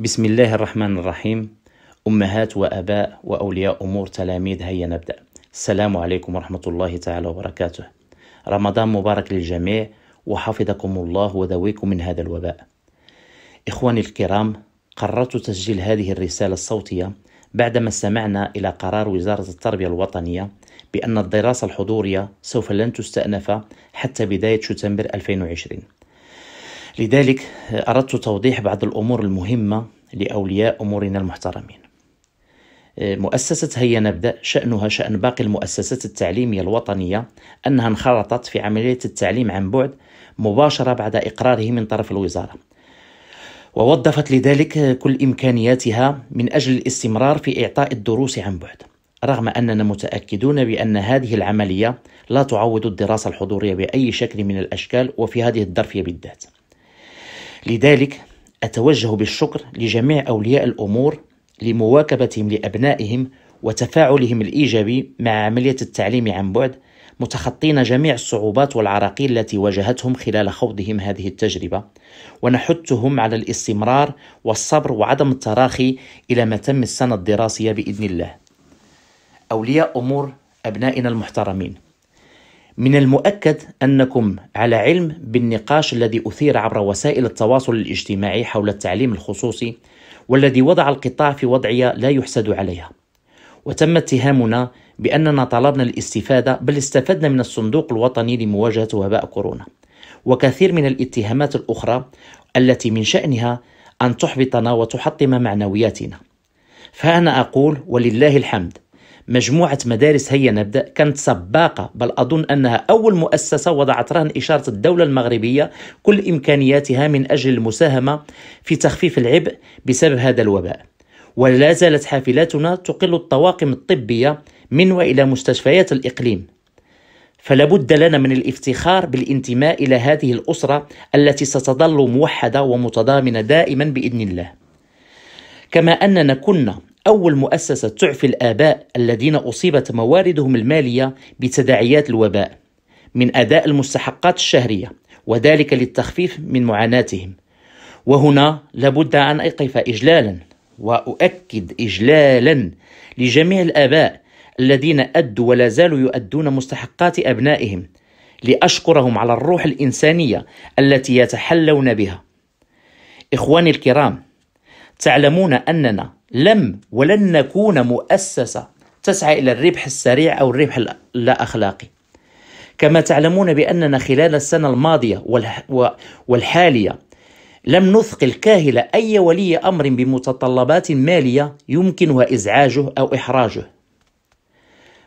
بسم الله الرحمن الرحيم أمهات وأباء وأولياء أمور تلاميذ هيا نبدأ السلام عليكم ورحمة الله تعالى وبركاته رمضان مبارك للجميع وحفظكم الله وذويكم من هذا الوباء إخواني الكرام قررت تسجيل هذه الرسالة الصوتية بعدما استمعنا إلى قرار وزارة التربية الوطنية بأن الدراسة الحضورية سوف لن تستأنف حتى بداية شتنبر 2020 لذلك أردت توضيح بعض الأمور المهمة لأولياء أمورنا المحترمين مؤسسة هيا نبدأ شأنها شأن باقي المؤسسات التعليمية الوطنية أنها انخرطت في عملية التعليم عن بعد مباشرة بعد إقراره من طرف الوزارة ووظفت لذلك كل إمكانياتها من أجل الاستمرار في إعطاء الدروس عن بعد رغم أننا متأكدون بأن هذه العملية لا تعوض الدراسة الحضورية بأي شكل من الأشكال وفي هذه الظرفية بالذات لذلك أتوجه بالشكر لجميع أولياء الأمور لمواكبتهم لأبنائهم وتفاعلهم الإيجابي مع عملية التعليم عن بعد متخطين جميع الصعوبات والعراقيل التي واجهتهم خلال خوضهم هذه التجربة ونحثهم على الاستمرار والصبر وعدم التراخي إلى ما تم السنة الدراسية بإذن الله أولياء أمور أبنائنا المحترمين من المؤكد انكم على علم بالنقاش الذي اثير عبر وسائل التواصل الاجتماعي حول التعليم الخصوصي والذي وضع القطاع في وضعيه لا يحسد عليها وتم اتهامنا باننا طلبنا الاستفاده بل استفدنا من الصندوق الوطني لمواجهه وباء كورونا وكثير من الاتهامات الاخرى التي من شانها ان تحبطنا وتحطم معنوياتنا فانا اقول ولله الحمد مجموعة مدارس هيا نبدأ كانت سباقة بل أظن أنها أول مؤسسة وضعت رهن إشارة الدولة المغربية كل إمكانياتها من أجل المساهمة في تخفيف العبء بسبب هذا الوباء ولا زالت حافلاتنا تقل الطواقم الطبية من وإلى مستشفيات الإقليم فلا بد لنا من الافتخار بالانتماء إلى هذه الأسرة التي ستظل موحدة ومتضامنة دائما بإذن الله كما أننا كنا أول مؤسسة تعفي الآباء الذين أصيبت مواردهم المالية بتداعيات الوباء من أداء المستحقات الشهرية وذلك للتخفيف من معاناتهم وهنا لابد أن أقف إجلالا وأؤكد إجلالا لجميع الآباء الذين أدوا ولا زالوا يؤدون مستحقات أبنائهم لأشكرهم على الروح الإنسانية التي يتحلون بها إخواني الكرام تعلمون أننا لم ولن نكون مؤسسة تسعى إلى الربح السريع أو الربح اللا أخلاقي كما تعلمون بأننا خلال السنة الماضية والحالية لم نثقل كاهل أي ولي أمر بمتطلبات مالية يمكنها إزعاجه أو إحراجه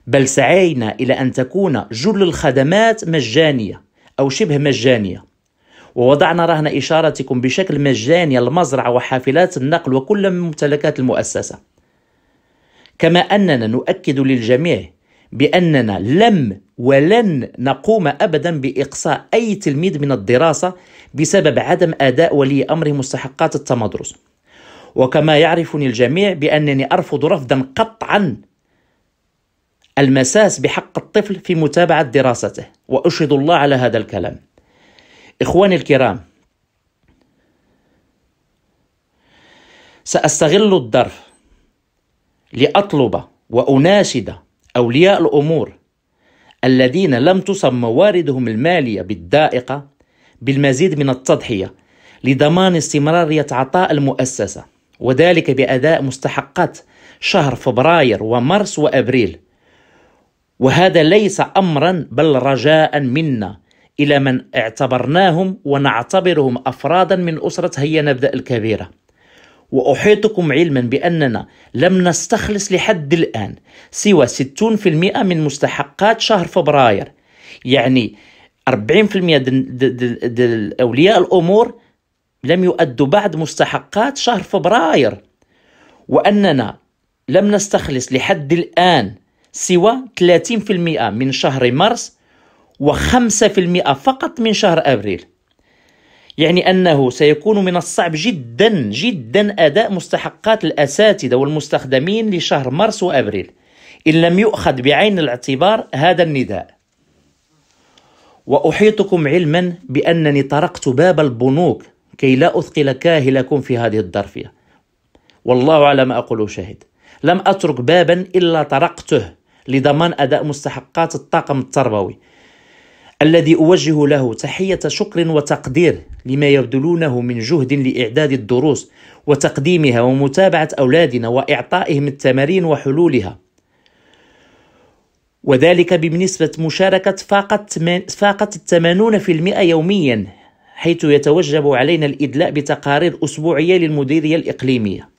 بل سعينا إلى أن تكون جل الخدمات مجانية أو شبه مجانية ووضعنا رهن إشارتكم بشكل مجاني المزرعة وحافلات النقل وكل ممتلكات المؤسسة كما أننا نؤكد للجميع بأننا لم ولن نقوم أبدا بإقصاء أي تلميذ من الدراسة بسبب عدم أداء ولي أمره مستحقات التمدرس وكما يعرفني الجميع بأنني أرفض رفضا قطعا المساس بحق الطفل في متابعة دراسته وأشهد الله على هذا الكلام إخواني الكرام سأستغل الظرف لأطلب وأناشد أولياء الأمور الذين لم تصب مواردهم المالية بالدائقة بالمزيد من التضحية لضمان استمرارية عطاء المؤسسة وذلك بأداء مستحقات شهر فبراير ومارس وأبريل وهذا ليس أمرا بل رجاء منا إلى من اعتبرناهم ونعتبرهم أفرادا من أسرة هيا نبدأ الكبيرة وأحيطكم علما بأننا لم نستخلص لحد الآن سوى 60% من مستحقات شهر فبراير يعني 40% دل أولياء الأمور لم يؤدوا بعد مستحقات شهر فبراير وأننا لم نستخلص لحد الآن سوى 30% من شهر مارس و5% فقط من شهر أبريل يعني أنه سيكون من الصعب جدا جدا أداء مستحقات الأساتذة والمستخدمين لشهر مارس وأبريل إن لم يؤخذ بعين الاعتبار هذا النداء وأحيطكم علما بأنني طرقت باب البنوك كي لا أثقل كاهلكم في هذه الظرفية والله على ما أقول شاهد لم أترك بابا إلا طرقته لضمان أداء مستحقات الطاقم التربوي الذي أوجه له تحية شكر وتقدير لما يبذلونه من جهد لإعداد الدروس وتقديمها ومتابعة أولادنا وإعطائهم التمارين وحلولها وذلك بنسبة مشاركة فاقت 80% يوميا حيث يتوجب علينا الإدلاء بتقارير أسبوعية للمديرية الإقليمية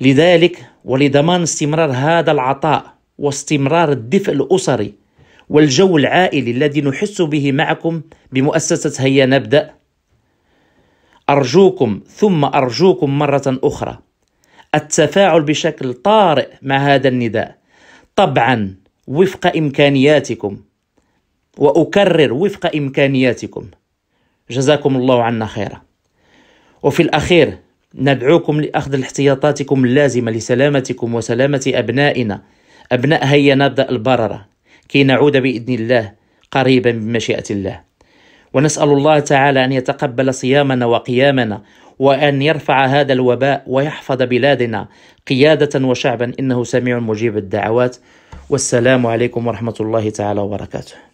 لذلك ولضمان استمرار هذا العطاء واستمرار الدفء الأسري والجو العائلي الذي نحس به معكم بمؤسسة هيا نبدأ أرجوكم ثم أرجوكم مرة أخرى التفاعل بشكل طارئ مع هذا النداء طبعا وفق إمكانياتكم وأكرر وفق إمكانياتكم جزاكم الله عنا خيرا وفي الأخير ندعوكم لأخذ الاحتياطاتكم اللازمة لسلامتكم وسلامة أبنائنا أبناء هيا نبدأ البررة كي نعود باذن الله قريبا بمشيئه الله ونسال الله تعالى ان يتقبل صيامنا وقيامنا وان يرفع هذا الوباء ويحفظ بلادنا قياده وشعبا انه سميع مجيب الدعوات والسلام عليكم ورحمه الله تعالى وبركاته